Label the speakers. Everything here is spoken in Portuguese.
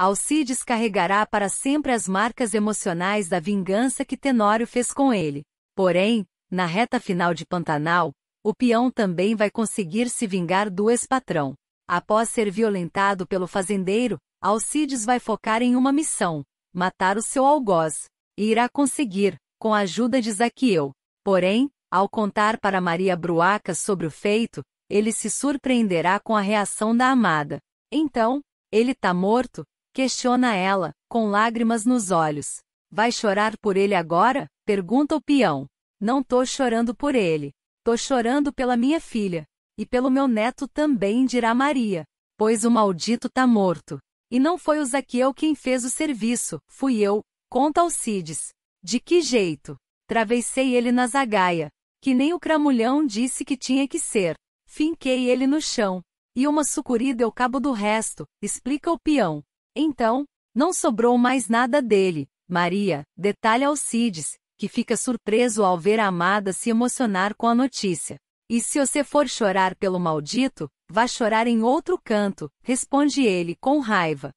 Speaker 1: Alcides carregará para sempre as marcas emocionais da vingança que Tenório fez com ele. Porém, na reta final de Pantanal, o peão também vai conseguir se vingar do ex-patrão. Após ser violentado pelo fazendeiro, Alcides vai focar em uma missão: matar o seu algoz. E irá conseguir, com a ajuda de Zaqueu. Porém, ao contar para Maria Bruaca sobre o feito, ele se surpreenderá com a reação da amada. Então, ele tá morto, Questiona ela, com lágrimas nos olhos. Vai chorar por ele agora? Pergunta o peão. Não tô chorando por ele. Tô chorando pela minha filha. E pelo meu neto também, dirá Maria. Pois o maldito tá morto. E não foi o Zaqueu quem fez o serviço, fui eu, conta Alcides. De que jeito? Travessei ele na zagaia, que nem o cramulhão disse que tinha que ser. Finquei ele no chão. E uma sucuri deu cabo do resto, explica o peão. Então, não sobrou mais nada dele. Maria, detalha Alcides, que fica surpreso ao ver a amada se emocionar com a notícia. E se você for chorar pelo maldito, vá chorar em outro canto, responde ele com raiva.